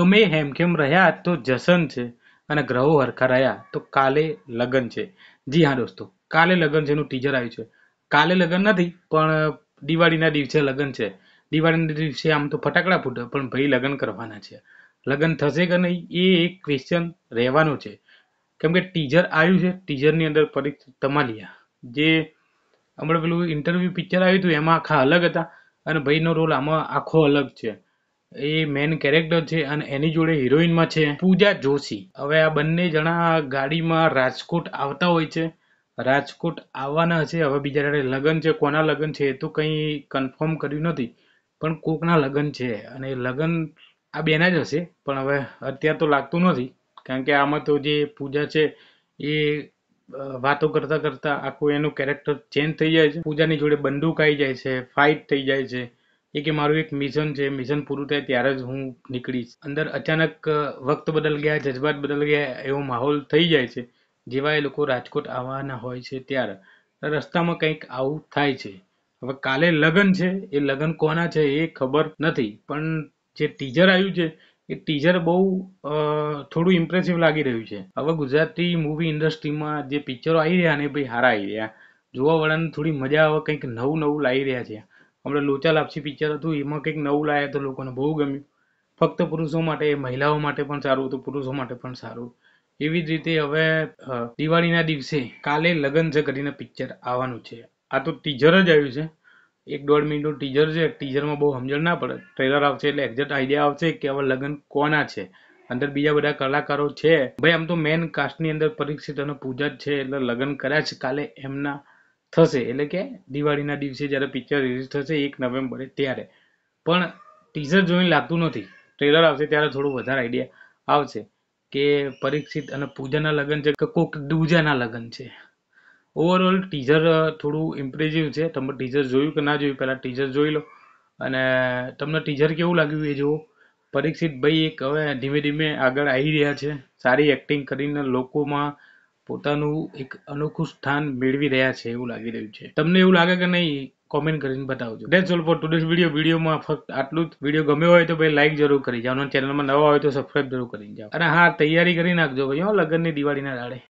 અમે હેમખેમ રહ્યા તો જશન છે અને ગ્રહો હરખા રહ્યા તો કાલે લગ્ન છે જી હા દોસ્તો કાલે લગ્ન છે એનું ટીચર આવ્યું છે કાલે લગ્ન નથી પણ દિવાળીના દિવસે લગ્ન છે દિવાળીના દિવસે આમ તો ફટાકડા ફૂટે પણ ભાઈ લગ્ન કરવાના છે લગ્ન થશે કે નહીં એ એક ક્વેશ્ચન રહેવાનો છે કેમ કે ટીચર આવ્યું છે ટીઝરની અંદર પરીક્ષિત તમાલિયા જે હમણાં પેલું ઇન્ટરવ્યૂ પિક્ચર આવ્યું હતું એમાં આખા અલગ હતા અને ભાઈનો રોલ આમાં આખો અલગ છે એ મેન કેરેક્ટર છે અને એની જોડે હિરોઈનમાં છે પૂજા જોશી હવે આ બંને જણા ગાડીમાં રાજકોટ આવતા હોય છે રાજકોટ આવવાના હશે હવે બીજા બિચારા લગ્ન છે કોના લગ્ન છે એ તો કંઈ કન્ફર્મ કર્યું નથી પણ કોકના લગ્ન છે અને લગ્ન આ બેના જ હશે પણ હવે અત્યારે તો લાગતું નથી કારણ કે આમાં તો જે પૂજા છે એ વાતો કરતા કરતા આખું એનું કેરેક્ટર ચેન્જ થઈ જાય છે પૂજાની જોડે બંદૂક આવી જાય છે ફાઇટ થઈ જાય છે એ કે મારું એક મિશન છે મિશન પૂરું થાય ત્યારે જ હું નીકળીશ અંદર અચાનક વખત બદલ ગયા જજ્બાત બદલ ગયા એવો માહોલ થઈ જાય છે જેવા એ લોકો રાજકોટ આવવાના હોય છે ત્યારે રસ્તામાં કંઈક આવું થાય છે હવે કાલે લગ્ન છે એ લગ્ન કોના છે એ ખબર નથી પણ જે ટીઝર આવ્યું છે એ ટીઝર બહુ થોડું ઇમ્પ્રેસિવ લાગી રહ્યું છે હવે ગુજરાતી મૂવી ઇન્ડસ્ટ્રીમાં જે પિક્ચરો આવી રહ્યા ને ભાઈ સારા આવી રહ્યા જોવાવાળાને થોડી મજા આવે કંઈક નવું નવું લાવી રહ્યા છે હમણાં લોચા લાપસી પિક્ચર હતું એમાં કંઈક નવું લાવ્યા તો લોકોને બહુ ગમ્યું ફક્ત પુરુષો માટે મહિલાઓ માટે પણ સારું હતું પુરુષો માટે પણ સારું એવી જ રીતે હવે દિવાળીના દિવસે કાલે લગન છે કરીને પિક્ચર આવવાનું છે આ તો ટીઝર જ આવ્યું છે એક દોઢ મિનિટનું ટીઝર છે ટીઝરમાં બહુ સમજણ ના પડે ટ્રેલર આવશે એટલે એક્ઝેક્ટ આઈડિયા આવશે કે હવે લગ્ન કોના છે અંદર બીજા બધા કલાકારો છે ભાઈ આમ તો મેન કાસ્ટની અંદર પરીક્ષિત અને પૂજા જ છે એટલે લગ્ન કર્યા છે કાલે એમના થશે એટલે કે દિવાળીના દિવસે જ્યારે પિક્ચર રિલીઝ થશે એક નવેમ્બરે ત્યારે પણ ટીઝર જોઈને લાગતું નથી ટ્રેલર આવશે ત્યારે થોડું વધારે આઈડિયા આવશે કે પરીક્ષિત અને પૂજાના લગ્ન છે કે કોઈક દૂજાના લગ્ન છે ઓવરઓલ ટીઝર થોડું ઇમ્પ્રેસિવ છે તમે ટીઝર જોયું કે ના જોયું પહેલાં ટીઝર જોઈ લો અને તમને ટીઝર કેવું લાગ્યું એ જુઓ પરીક્ષિત ભાઈ એક હવે ધીમે ધીમે આગળ આવી રહ્યા છે સારી એક્ટિંગ કરીને લોકોમાં પોતાનું એક અનોખું સ્થાન મેળવી રહ્યા છે એવું લાગી રહ્યું છે તમને એવું લાગે કે નહીં કોમેન્ટ કરીને બતાવજો that's all for today's video વિડીયોમાં ફક્ત આટલું જ વિડીયો ગમ્યો હોય તો ભાઈ લાઈક જરૂર કરી જાઓ અને ચેનલમાં નવા હોય તો સબસ્ક્રાઈબ જરૂર કરી જાઓ અને હા તૈયારી કરી નાખજો ભાઈ હો લગ્નની દિવાળીના દાડે